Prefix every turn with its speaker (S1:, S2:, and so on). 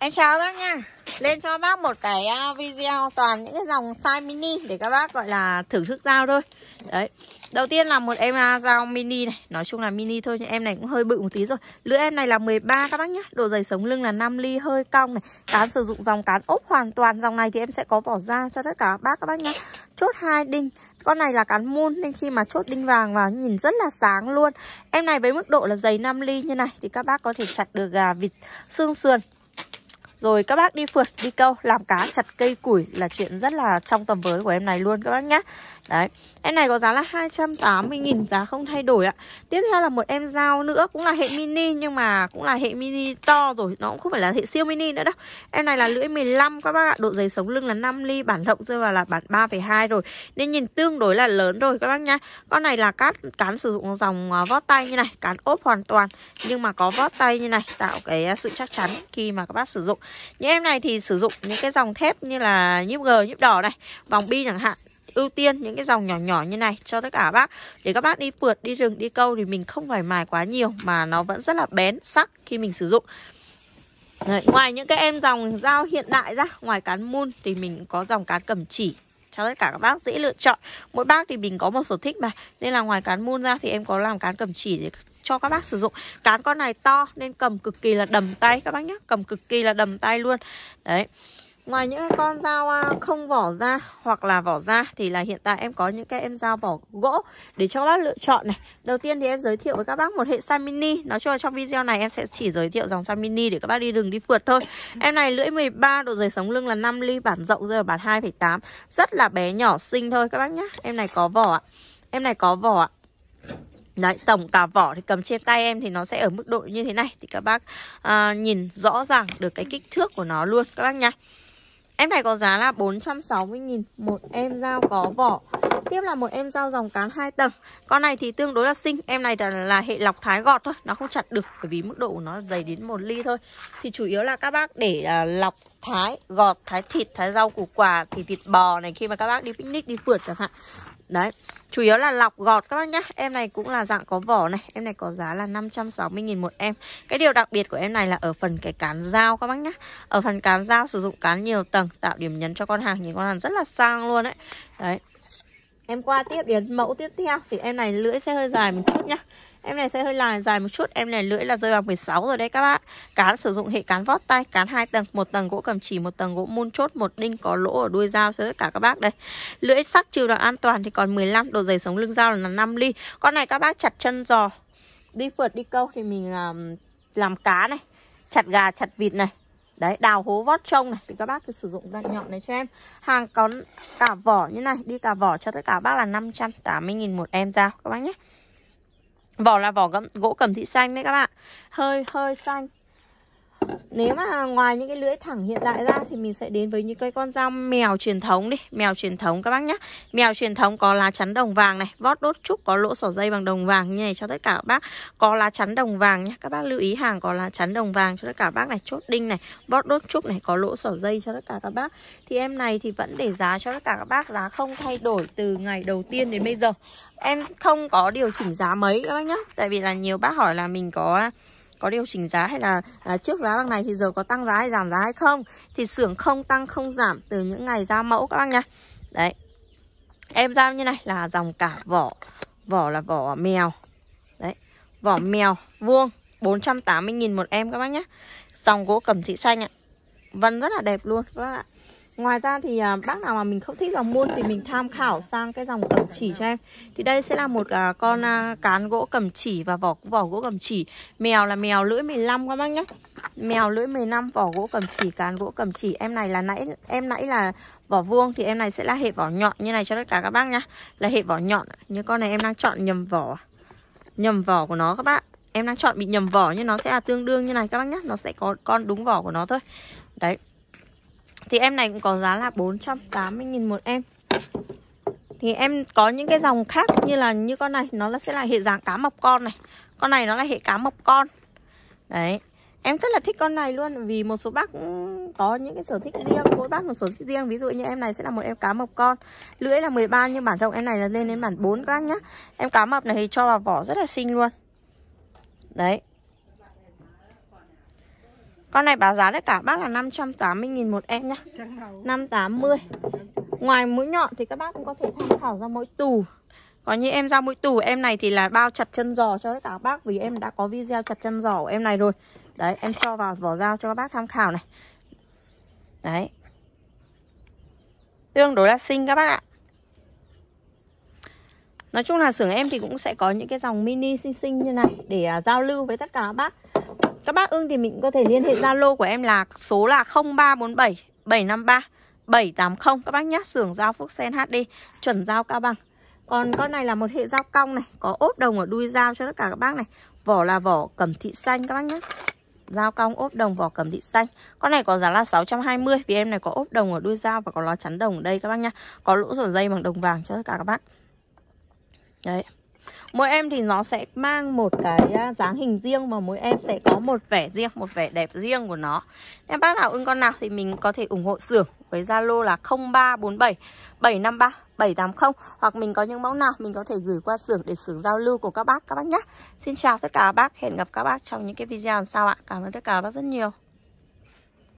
S1: Em chào bác nha Lên cho bác một cái à, video toàn những cái dòng size mini Để các bác gọi là thưởng thức dao thôi Đấy Đầu tiên là một em à, dao mini này Nói chung là mini thôi nhưng em này cũng hơi bự một tí rồi Lưỡi em này là 13 các bác nhá Độ dày sống lưng là 5 ly hơi cong này Cán sử dụng dòng cán ốp hoàn toàn Dòng này thì em sẽ có vỏ da cho tất cả bác các bác nhá Chốt hai đinh con này là cán môn nên khi mà chốt đinh vàng vào nhìn rất là sáng luôn Em này với mức độ là dày 5 ly như này thì các bác có thể chặt được gà vịt xương sườn rồi các bác đi phượt, đi câu, làm cá, chặt cây củi là chuyện rất là trong tầm với của em này luôn các bác nhá Đấy, em này có giá là 280.000 giá không thay đổi ạ Tiếp theo là một em dao nữa cũng là hệ mini nhưng mà cũng là hệ mini to rồi Nó cũng không phải là hệ siêu mini nữa đâu Em này là lưỡi 15 các bác ạ, độ dày sống lưng là 5 ly, bản rộng rơi vào là bản 3,2 rồi Nên nhìn tương đối là lớn rồi các bác nhá Con này là cát cán sử dụng dòng à, vót tay như này, cán ốp hoàn toàn Nhưng mà có vót tay như này tạo cái sự chắc chắn khi mà các bác sử dụng những em này thì sử dụng những cái dòng thép như là nhíp G, nhíp đỏ này, vòng bi chẳng hạn ưu tiên những cái dòng nhỏ nhỏ như này cho tất cả bác để các bác đi phượt đi rừng đi câu thì mình không phải mài quá nhiều mà nó vẫn rất là bén sắc khi mình sử dụng Đấy, ngoài những cái em dòng dao hiện đại ra ngoài cán mun thì mình có dòng cán cầm chỉ cho tất cả các bác dễ lựa chọn mỗi bác thì mình có một sở thích mà nên là ngoài cán mun ra thì em có làm cán cầm chỉ để cho các bác sử dụng Cán con này to nên cầm cực kỳ là đầm tay các bác nhé Cầm cực kỳ là đầm tay luôn Đấy Ngoài những con dao à, không vỏ da hoặc là vỏ da thì là hiện tại em có những cái em dao vỏ gỗ để cho các bác lựa chọn này. Đầu tiên thì em giới thiệu với các bác một hệ san mini. Nói chung là trong video này em sẽ chỉ giới thiệu dòng san mini để các bác đi đường đi phượt thôi. Em này lưỡi 13, độ dày sống lưng là 5 ly, bản rộng rơi ở bản 2,8. Rất là bé nhỏ xinh thôi các bác nhá. Em này có vỏ ạ. Em này có vỏ ạ. Đấy, tổng cả vỏ thì cầm trên tay em thì nó sẽ ở mức độ như thế này Thì các bác à, nhìn rõ ràng được cái kích thước của nó luôn các bác nha Em này có giá là 460.000 Một em dao có vỏ Tiếp là một em dao dòng cán 2 tầng Con này thì tương đối là xinh Em này là, là hệ lọc thái gọt thôi Nó không chặt được Bởi vì mức độ của nó dày đến một ly thôi Thì chủ yếu là các bác để uh, lọc thái gọt thái thịt thái rau củ quả thì thịt bò này khi mà các bác đi picnic đi phượt chẳng hạn đấy chủ yếu là lọc gọt các bác nhá em này cũng là dạng có vỏ này em này có giá là 560.000 một em cái điều đặc biệt của em này là ở phần cái cán dao các bác nhá ở phần cán dao sử dụng cán nhiều tầng tạo điểm nhấn cho con hàng nhìn con hàng rất là sang luôn đấy đấy em qua tiếp đến mẫu tiếp theo thì em này lưỡi sẽ hơi dài một chút nhá Em này sẽ hơi là dài một chút Em này lưỡi là rơi vào 16 rồi đấy các bạn Cán sử dụng hệ cán vót tay Cán hai tầng, một tầng gỗ cầm chỉ, một tầng gỗ mun chốt Một đinh có lỗ ở đuôi dao cho tất cả các bác đây Lưỡi sắc trừ đoạn an toàn thì còn 15 Độ dày sống lưng dao là 5 ly Con này các bác chặt chân giò Đi phượt đi câu thì mình làm, làm cá này Chặt gà, chặt vịt này Đấy, đào hố vót trông này thì các bác cứ sử dụng đoạn nhọn này cho em. Hàng có cả vỏ như này, đi cả vỏ cho tất cả bác là 580 000 một em ra các bác nhé vỏ là vỏ gẫm, gỗ cẩm thị xanh đấy các bạn hơi hơi xanh nếu mà ngoài những cái lưỡi thẳng hiện đại ra Thì mình sẽ đến với những cái con dao mèo truyền thống đi Mèo truyền thống các bác nhé Mèo truyền thống có lá chắn đồng vàng này Vót đốt trúc có lỗ sỏ dây bằng đồng vàng Như này cho tất cả các bác Có lá chắn đồng vàng nhé Các bác lưu ý hàng có lá chắn đồng vàng cho tất cả các bác này Chốt đinh này, vót đốt trúc này Có lỗ sỏ dây cho tất cả các bác Thì em này thì vẫn để giá cho tất cả các bác Giá không thay đổi từ ngày đầu tiên đến bây giờ Em không có điều chỉnh giá mấy các bác nhé Tại vì là nhiều bác hỏi là mình có có điều chỉnh giá hay là à, trước giá bằng này thì giờ có tăng giá hay giảm giá hay không thì xưởng không tăng không giảm từ những ngày ra mẫu các bác nhá đấy em giao như này là dòng cả vỏ vỏ là vỏ mèo đấy vỏ mèo vuông 480.000 một em các bác nhé dòng gỗ cẩm thị xanh ạ vân rất là đẹp luôn các bác ạ Ngoài ra thì à, bác nào mà mình không thích dòng muôn thì mình tham khảo sang cái dòng cẩm chỉ cho em. Thì đây sẽ là một à, con à, cán gỗ cẩm chỉ và vỏ vỏ gỗ cẩm chỉ. Mèo là mèo lưỡi 15 các bác nhé. Mèo lưỡi 15 vỏ gỗ cẩm chỉ, cán gỗ cẩm chỉ. Em này là nãy em nãy là vỏ vuông thì em này sẽ là hệ vỏ nhọn như này cho tất cả các bác nhá. Là hệ vỏ nhọn. Như con này em đang chọn nhầm vỏ. Nhầm vỏ của nó các bác. Em đang chọn bị nhầm vỏ nhưng nó sẽ là tương đương như này các bác nhé Nó sẽ có con đúng vỏ của nó thôi. Đấy. Thì em này cũng có giá là 480.000 một em Thì em có những cái dòng khác như là như con này Nó là sẽ là hệ dạng cá mập con này Con này nó là hệ cá mập con Đấy Em rất là thích con này luôn Vì một số bác cũng có những cái sở thích riêng Mỗi bác một sở thích riêng Ví dụ như em này sẽ là một em cá mập con Lưỡi là 13 nhưng bản rộng em này là lên đến bản 4 các bác nhá Em cá mập này thì cho vào vỏ rất là xinh luôn Đấy con này báo giá tất cả bác là 580.000 một em nhá 580 Ngoài mũi nhọn thì các bác cũng có thể tham khảo ra mũi tù có như em ra mũi tù em này thì là bao chặt chân giò cho tất cả các bác Vì em đã có video chặt chân giò của em này rồi Đấy em cho vào vỏ dao cho các bác tham khảo này Đấy Tương đối là xinh các bác ạ Nói chung là xưởng em thì cũng sẽ có những cái dòng mini xinh xinh như này Để à, giao lưu với tất cả các bác các bác ưng thì mình có thể liên hệ Zalo của em là số là 0347 753 780 các bác nhá Xưởng dao Phúc Sen HD Chuẩn dao cao bằng Còn con này là một hệ dao cong này Có ốp đồng ở đuôi dao cho tất cả các bác này Vỏ là vỏ cẩm thị xanh các bác nhá Dao cong ốp đồng vỏ cẩm thị xanh Con này có giá là 620 Vì em này có ốp đồng ở đuôi dao và có lò chắn đồng ở đây các bác nhá Có lỗ sổ dây bằng đồng vàng cho tất cả các bác Đấy Mỗi em thì nó sẽ mang một cái à, dáng hình riêng và mỗi em sẽ có một vẻ riêng Một vẻ đẹp riêng của nó Em bác nào ưng con nào thì mình có thể ủng hộ xưởng Với Zalo là 0347 753 780 Hoặc mình có những mẫu nào mình có thể gửi qua xưởng Để xưởng giao lưu của các bác các bác nhé Xin chào tất cả các bác Hẹn gặp các bác trong những cái video sau ạ Cảm ơn tất cả các bác rất nhiều